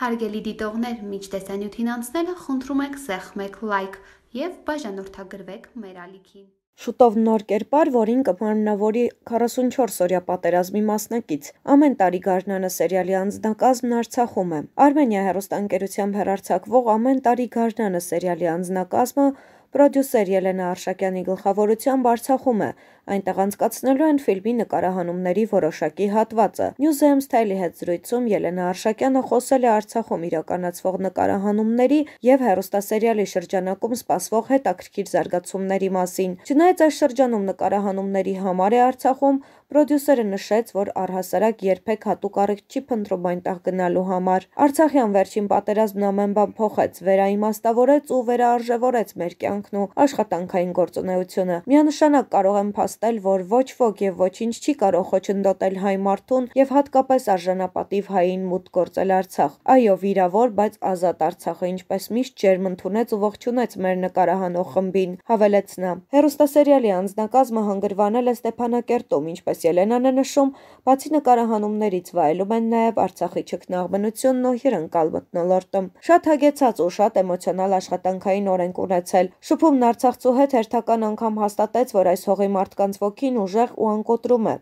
Հարգելի դիտողներ, միջ տեսանյութին անցնելը խնդրում եք սեղմեք լայք եւ բաժանորդագրվեք մեր ալիքին։ Շուտով նոր կերպար, որին կբանավորի 44-օրյա պատերազմի մասնակից։ Ամեն տարի Գարնանը սերիալի անձնակազմն Արցախում է։ Արմենիա հերոստանգերությամբ հերարցակվող ամեն տարի Գարնանը սերիալի անձնակազմը պրոդյուսեր Ելենա Արշակյանի գլխավորությամբ Արցախում է այնտեղ անցկացնելու են ֆիլմի նկարահանումների որոշակի հատվածը։ Newsem Style-ի հետ զրույցում Ելենա Արշակյանը խոսել է Արցախում իրականացվող նկարահանումների եւ հերոստասերիալի շրջանակում սպասվող հետաքրքիր զարգացումների մասին։ Չնայած այս շրջանում նկարահանումների համար է Արցախում, պրոդյուսերը նշեց, որ առհասարակ երբեք հատուկ առիթ չի փնտրում այնտեղ գնալու համար։ Արցախյան վերջին պատերազմն ամեն բան փոխեց, վերաիմաստավորեց ու վերաարժևորեց մեր կյանքն ու աշխատանքային գործունեությունը։ Միանշանակ կարող եմ փաստել նշանակստել, որ ոչ ոք եւ ոչինչ չի կարող խոչընդոտել հայ մարդուն եւ հատկապես արժանապատիվ հային մուտք գործել Արցախ։ Այո, վիրավոր, բայց ազատ Արցախը ինչպես միշտ ջերմ ընդունեց ու ողջունեց մեր նկարահանող խմբին, հավելեց նա։ Հերոստասերիալի անձնակազմը հանգրվանել է Ստեփանակերտում, ինչպես Ելենան է նշում, բացի նկարահանումներից վայելում են նաեւ Արցախի ճգնաղմնությունն ու հյուրընկալ մթնոլորտը։ Շատ հագեցած ու շատ էմոցիոնալ աշխատանքային օրենք ունեցել։ Շփումն Արցախցու հետ հերթական անգամ հաստատեց, որ այս հողի մարդկանց մարդկանց ոգին ուժեղ ու անկոտրում է։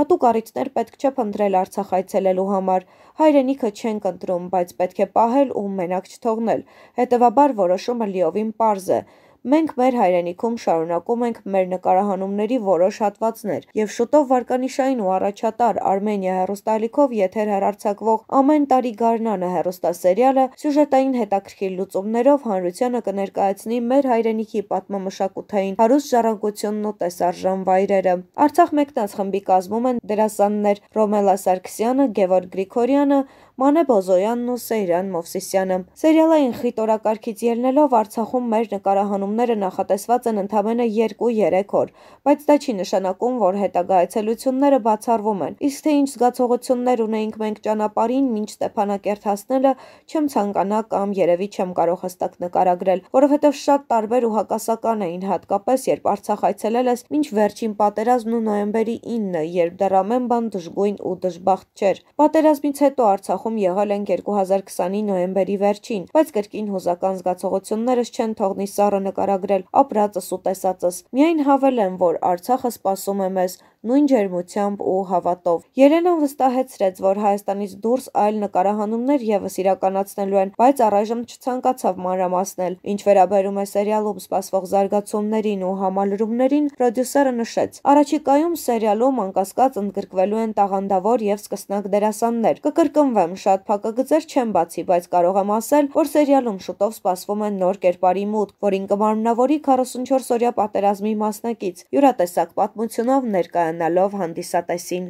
Հատուկ առիթներ պետք չէ փնտրել Արցախ այցելելու համար։ Հայրենիքը չեն կտրում, բայց պետք է պահել ու մենակ չթողնել։ Հետևաբար որոշումը լիովին པարզ է։ Մենք մեր հայրենիքում շարունակում ենք մեր նկարահանումների որոշ հատվածներ եւ շուտով վարկանիշային ու առաջատար Արմենիա հերոստալիքով եթեր հեռարձակվող ամեն տարի գարնանը հերոստասերիալը սյուժետային հետաքրքիր լուծումներով հանրությանը կներկայացնի մեր հայրենիքի պատմամշակութային հարուստ ժառանգությունն ու տեսարժան վայրերը։ Արցախ մեկնած խմբի կազմում են դերասաններ Ռոմելա Սարգսյանը, Գևոր Գրիգորյանը, Մանե Բոզոյանն ու Սեյրան Մովսիսյանը։ Սերիալային խիտորակարգից ելնելով Արցախում մեր նկարահանումները նախատեսված են ընդամենը 2-3 օր, բայց դա չի նշանակում, որ հետագա այցելությունները բացառվում են։ Իսկ թե ինչ զգացողություններ ունեինք մենք ճանապարհին, ոչ Ստեփանակերտ հասնելը չեմ ցանկանա կամ երևի չեմ կարող հստակ նկարագրել, որովհետև շատ տարբեր ու հակասական էին, հատկապես երբ Արցախ այցելել ես մինչ վերջին պատերազմն ու նոյեմբերի 9-ը, երբ դեռ ամեն բան դժգույն ու դժբախտ չէր։ Պատերազմից հետո Արցախում դիրքում եղել ենք 2020-ի նոյեմբերի վերջին, բայց կրկին հուզական զգացողություններս չեն թողնի սառը նկարագրել ապրածս ու տեսածս։ Միայն հավելեմ, որ Արցախը սպասում է մեզ նույն ջերմությամբ ու հավատով։ Երենան վստահեցրեց, որ Հայաստանից դուրս այլ նկարահանումներ եւս իրականացնելու են, բայց առայժմ չցանկացավ մանրամասնել։ Ինչ վերաբերում է սերիալում սպասվող զարգացումներին ու համալրումներին, պրոդյուսերը նշեց. Առաջիկայում սերիալում անկասկած ընդգրկվելու են տաղանդավոր եւ սկսնակ դերասաններ։ Կկրկնվեմ, շատ փակագծեր չեմ բացի, բայց կարող եմ ասել, որ սերիալում շուտով սպասվում են նոր կերպարի մուտք, որին կմարմնավորի 44 օրյա պատերազմի մասնակից։ Յուրատեսակ պատմությունով ներկայ մոռանալով հանդիսատեսին։